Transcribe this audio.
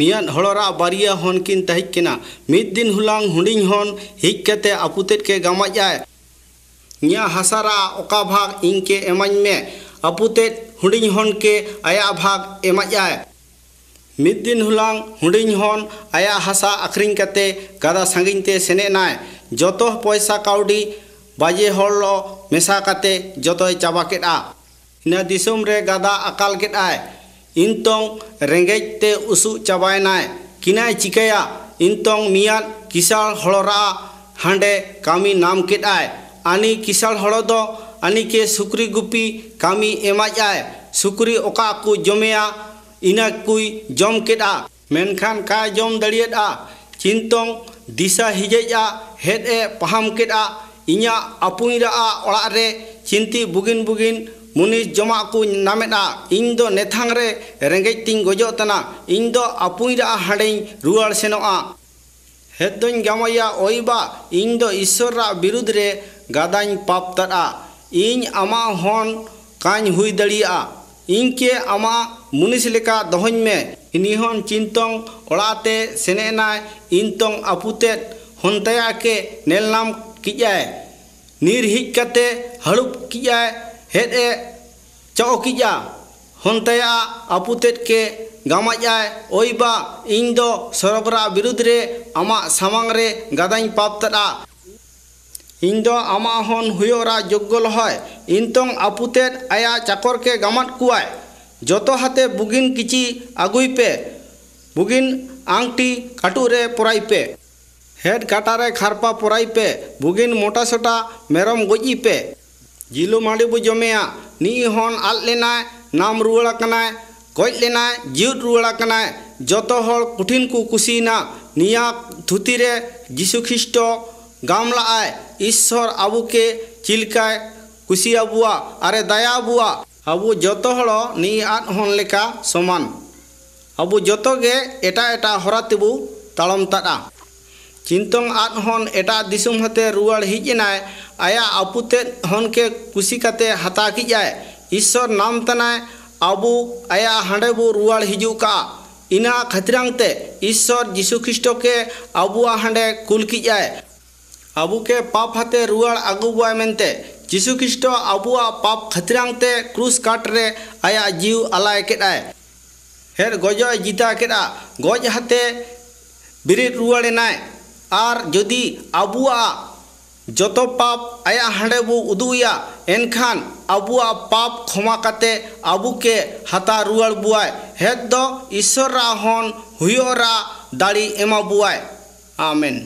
मियान हड़ोरा बारिया हन किन तहिक किना मिद दिन हुलांग हुडिंग हन हिक कते अपुतेट के गमाज आए निया हसारा ओका भाग इनके एमाज में अपुतेट हुडिंग हन के आया भाग एमाज आए मिद दिन हुलांग हुडिंग हन आया हसा अखरिंग कते गदा संगिनते सेने नाय जतो पैसा काउडी बाजे हर मेसा कते जतो चाबा केटा इन दिसम रे गदा अकाल केटाय intong rengej te usu chabai nai kinai chikaya intong miat kisal holora hande kami nam kit ai ani kisal holodo ani ke sukri gupi kami emaj ai sukri oka ku jomea ina kui jom kit a menkan ka jom daliet a chintong disa hijej a het e paham kit a ᱤᱧᱟᱹᱜ ᱟᱯᱩᱧ ᱨᱟ ᱚᱲᱟᱜ ᱨᱮ ᱪᱤᱱᱛᱤ ᱵᱩᱜᱤᱱ ᱵᱩᱜᱤᱱ मुनि जमा को नाम इन दो नेथांग रे रेंगेज तिंग गोजो तना रुआर सेनोआ हेदोन गमया ओइबा इन ईश्वर विरुद्ध रे गादान पाप इन अमा हन कान हुई दड़िया इनके अमा मुनिस लेका दोहन में इनिहोन चिंतों ओड़ाते सेनेना इनतों अपुते होनतया के नेलनाम किजाए निर्हिक कते हड़ुप किजाए හෙට එ චෝකිජා ᱦᱚᱱᱛᱮᱭᱟ ᱟᱯᱩᱛᱮᱫ ᱠᱮ ᱜᱟᱢᱟᱡᱟᱭ ᱚᱭᱵᱟ ᱤᱧ ᱫᱚ ᱥᱚᱨᱚᱵᱨᱟ ᱵᱤᱨᱩᱫᱽ ᱨᱮ ᱟᱢᱟᱜ ᱥᱟᱢᱟᱝ ᱨᱮ ᱜᱟᱫᱟᱧ ᱯᱟᱯᱛᱟᱫᱟ ᱤᱧ ᱫᱚ ᱟᱢᱟᱜ ᱦᱚᱱ ᱦᱩᱭᱚᱨᱟ ᱡᱚᱜᱜᱚ ᱞᱚᱦᱚᱭ ᱤᱱᱛᱚᱝ ᱟᱯᱩᱛᱮᱫ ᱟᱭᱟ ᱪᱟᱠᱚᱨ ᱠᱮ ᱜᱟᱢᱟᱫ ᱠᱩᱣᱟᱭ ᱡᱚᱛᱚ ᱦᱟᱛᱮ ᱵᱩᱜᱤᱱ ᱠᱤᱪᱤ ᱟᱹᱜᱩᱭ ᱯᱮ ᱵᱩᱜᱤᱱ আংটি কাটুরে পরাই পে হেড কাটারে খারপা পরাই পে বুগিন মোটা সোটা মেরম গজি পে ᱡᱤᱞᱩ ᱢᱟᱲᱤ ᱵᱩ ᱡᱚᱢᱮᱭᱟ ᱱᱤ ᱦᱚᱱ ᱟᱞ ᱞᱮᱱᱟᱭ ᱱᱟᱢ ᱨᱩᱣᱟᱹᱲ ᱠᱟᱱᱟᱭ ᱠᱚᱡ ᱞᱮᱱᱟᱭ ᱡᱤᱣᱩᱫ ᱨᱩᱣᱟᱹᱲ ᱠᱟᱱᱟᱭ ᱡᱚᱛᱚ ᱦᱚᱲ ᱠᱩᱴᱷᱤᱱ ᱠᱚ ᱠᱩᱥᱤᱭᱱᱟ ᱱᱤᱭᱟᱹ ᱛᱷᱩᱛᱤ ᱨᱮ ᱡᱤᱥᱩ ᱠᱷᱤᱥᱴ ᱜᱟᱢᱞᱟᱜᱼᱟᱭ ᱤᱥᱥᱚᱨ ᱟᱵᱚᱠᱮ ᱪᱤᱞᱠᱟᱭ ᱠᱩᱥᱤ ᱟᱵᱚᱣᱟ ᱟᱨᱮ ᱫᱟᱭᱟ ᱟᱵᱚᱣᱟ ᱟᱵᱚ ᱡᱚᱛᱚ ᱦᱚᱲ ᱱᱤ ᱟᱫ ᱦᱚᱱ ᱞᱮᱠᱟ ᱥᱚᱢᱟᱱ ᱟᱵᱚ ᱡᱚᱛᱚ ᱜᱮ ᱮᱴᱟᱜ ᱮᱴᱟᱜ ᱦᱚᱨᱟ ᱛᱮᱵᱚ ᱛᱟᱲᱚᱢ ᱛᱟᱜᱼᱟ चिंत आद हन एट हते रुआर हिजना आया आपूते हन के कुशी हता कि ईश्वर नाम तनाय अब आया हाँ बो रुआर हजूका इना खतरांगते ईश्वर जीशु ख्रीट के अब हाँ कुल कि अब के पाप हाथे रुआर आगुबाते जीशु ख्रीट अब पाप खतरांगते क्रूस काटरे आया जीव आलाय के हेर गजय जिता के गज हाथे बिरीद रुआड़ेना যদি যতো পাপ আয়া হাঁড়ে বু উদুয়া এনখান আবুয়া পাপ ক্ষমা কাতে আবুকে হাতা রুয়াল বুয়ায় হেদ ঈশ্বর রাহন হুয়রা দাড়ি এমা আমেন